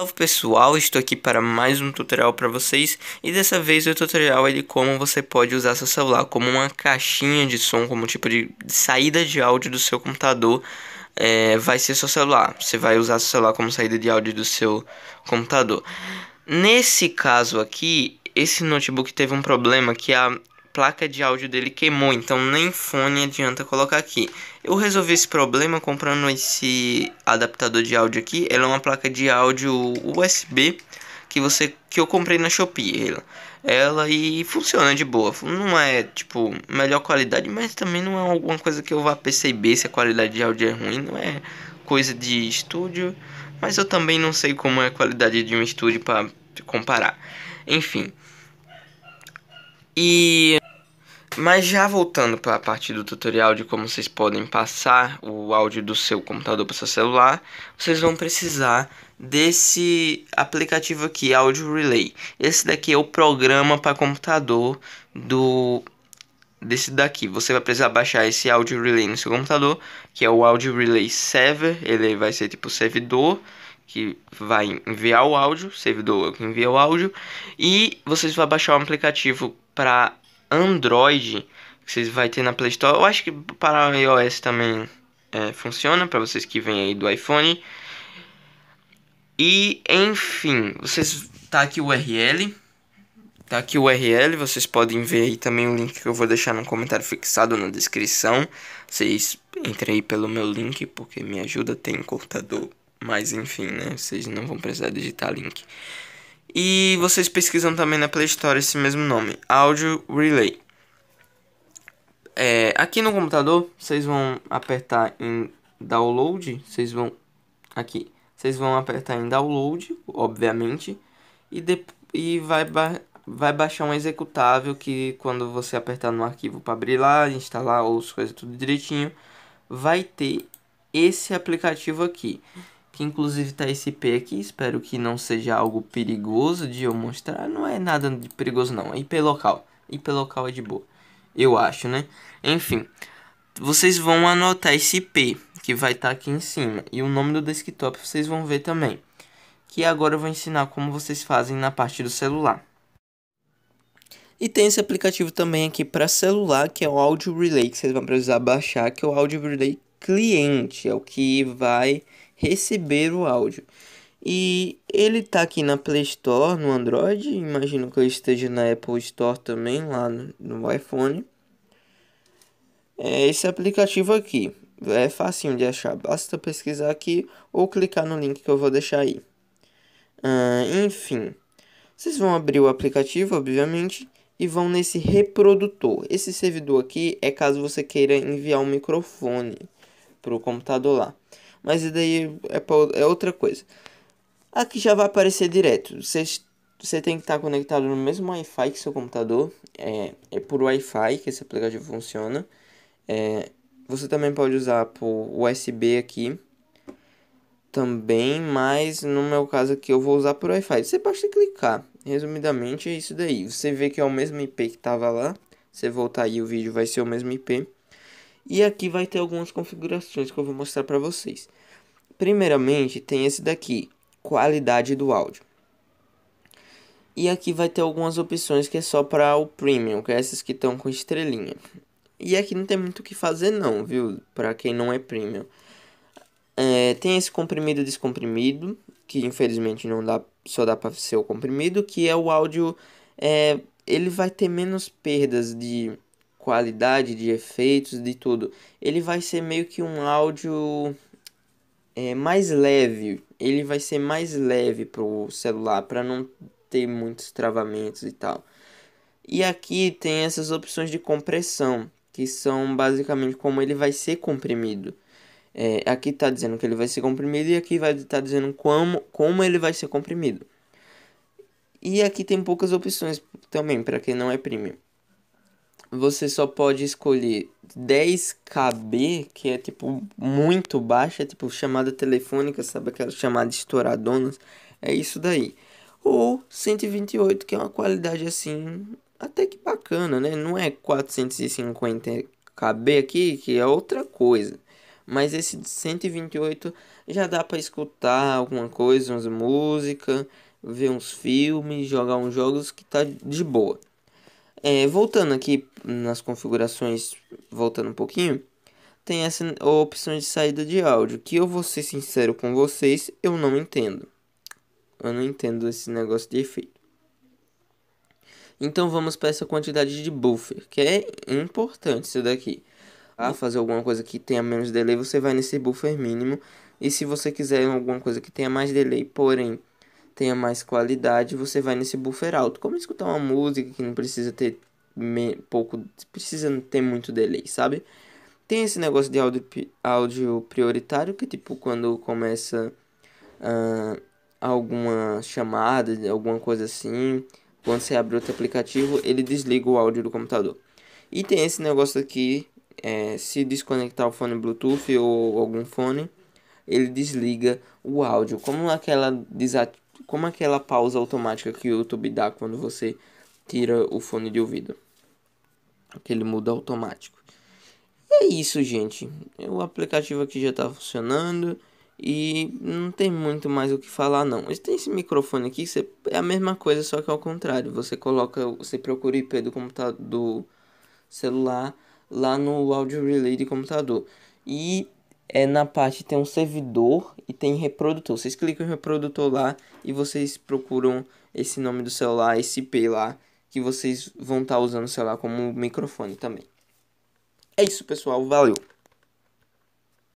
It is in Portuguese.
Salve pessoal, estou aqui para mais um tutorial para vocês e dessa vez o tutorial é de como você pode usar seu celular como uma caixinha de som, como tipo de saída de áudio do seu computador é, vai ser seu celular, você vai usar seu celular como saída de áudio do seu computador. Nesse caso aqui, esse notebook teve um problema que a placa de áudio dele queimou, então nem fone adianta colocar aqui. Eu resolvi esse problema comprando esse adaptador de áudio aqui. Ela é uma placa de áudio USB que você que eu comprei na Shopee ela, ela e funciona de boa. Não é tipo melhor qualidade, mas também não é alguma coisa que eu vá perceber se a qualidade de áudio é ruim, não é coisa de estúdio, mas eu também não sei como é a qualidade de um estúdio para comparar. Enfim. E mas já voltando para a parte do tutorial de como vocês podem passar o áudio do seu computador para seu celular, vocês vão precisar desse aplicativo aqui, Audio Relay. Esse daqui é o programa para computador do desse daqui. Você vai precisar baixar esse Audio Relay no seu computador, que é o Audio Relay Server, ele vai ser tipo servidor que vai enviar o áudio, servidor é que envia o áudio, e vocês vão baixar um aplicativo para Android, que vocês vai ter na Play Store. Eu acho que para iOS também é, funciona, para vocês que vêm aí do iPhone. E enfim, vocês tá aqui o URL. Tá aqui o URL, vocês podem ver aí também o link que eu vou deixar no comentário fixado na descrição. Vocês entrem aí pelo meu link, porque me ajuda, tem cortador. Mas enfim, né? Vocês não vão precisar digitar link. E vocês pesquisam também na Play Store esse mesmo nome, Audio Relay. É, aqui no computador, vocês vão apertar em download, vocês vão aqui, vocês vão apertar em download, obviamente, e, de, e vai, ba vai baixar um executável que quando você apertar no arquivo para abrir lá, instalar ou as coisas tudo direitinho, vai ter esse aplicativo aqui que inclusive tá esse IP aqui, espero que não seja algo perigoso de eu mostrar, não é nada de perigoso não, é IP local, IP local é de boa, eu acho, né? Enfim, vocês vão anotar esse IP, que vai estar tá aqui em cima, e o nome do desktop vocês vão ver também, que agora eu vou ensinar como vocês fazem na parte do celular. E tem esse aplicativo também aqui para celular, que é o Audio Relay, que vocês vão precisar baixar, que é o Audio Relay cliente, é o que vai receber o áudio. E ele tá aqui na Play Store, no Android, imagino que ele esteja na Apple Store também, lá no, iPhone. É esse aplicativo aqui, é facinho de achar, basta pesquisar aqui ou clicar no link que eu vou deixar aí. Ah, enfim, vocês vão abrir o aplicativo, obviamente, e vão nesse reprodutor. Esse servidor aqui é caso você queira enviar um microfone para o computador lá mas e daí é, pra, é outra coisa. Aqui já vai aparecer direto. Você, você tem que estar tá conectado no mesmo Wi-Fi que seu computador. É, é por Wi-Fi que esse aplicativo funciona. É, você também pode usar por USB aqui. Também, mas no meu caso aqui eu vou usar por Wi-Fi. Você basta clicar. Resumidamente é isso daí. Você vê que é o mesmo IP que estava lá. Você voltar aí o vídeo vai ser o mesmo IP. E aqui vai ter algumas configurações que eu vou mostrar para vocês. Primeiramente, tem esse daqui, qualidade do áudio. E aqui vai ter algumas opções que é só para o premium, que é essas que estão com estrelinha. E aqui não tem muito o que fazer não, viu? Para quem não é premium. É, tem esse comprimido descomprimido, que infelizmente não dá, só dá para ser o comprimido, que é o áudio, é, ele vai ter menos perdas de qualidade, de efeitos, de tudo. Ele vai ser meio que um áudio é, mais leve. Ele vai ser mais leve pro celular, para não ter muitos travamentos e tal. E aqui tem essas opções de compressão, que são basicamente como ele vai ser comprimido. É, aqui está dizendo que ele vai ser comprimido e aqui vai estar tá dizendo como, como ele vai ser comprimido. E aqui tem poucas opções também para quem não é premium você só pode escolher 10kb, que é tipo muito baixa, é, tipo chamada telefônica, sabe aquela chamada estouradonas? É isso daí. Ou 128, que é uma qualidade assim, até que bacana, né? Não é 450kb aqui, que é outra coisa. Mas esse 128 já dá para escutar alguma coisa, umas músicas, ver uns filmes, jogar uns jogos que tá de boa. É, voltando aqui nas configurações, voltando um pouquinho, tem essa opção de saída de áudio, que eu vou ser sincero com vocês, eu não entendo. Eu não entendo esse negócio de efeito. Então vamos para essa quantidade de buffer, que é importante isso daqui. A tá. fazer alguma coisa que tenha menos delay, você vai nesse buffer mínimo. E se você quiser alguma coisa que tenha mais delay, porém tenha mais qualidade, você vai nesse buffer alto. Como escutar uma música que não precisa ter me, pouco, precisa não ter muito delay, sabe? Tem esse negócio de áudio, áudio prioritário, que tipo quando começa uh, alguma chamada, alguma coisa assim, quando você abre outro aplicativo, ele desliga o áudio do computador. E tem esse negócio aqui, é, se desconectar o fone Bluetooth ou algum fone, ele desliga o áudio, como aquela desativação como aquela pausa automática que o YouTube dá quando você tira o fone de ouvido. Aquele muda automático. E é isso, gente. É o aplicativo aqui já está funcionando. E não tem muito mais o que falar não. Tem esse microfone aqui, é a mesma coisa, só que ao contrário. Você coloca, você procura o IP do computador do celular lá no áudio relay de computador. E é na parte tem um servidor e tem reprodutor. Vocês clicam em reprodutor lá e vocês procuram esse nome do celular, esse IP lá, que vocês vão estar tá usando o celular como microfone também. É isso, pessoal. Valeu!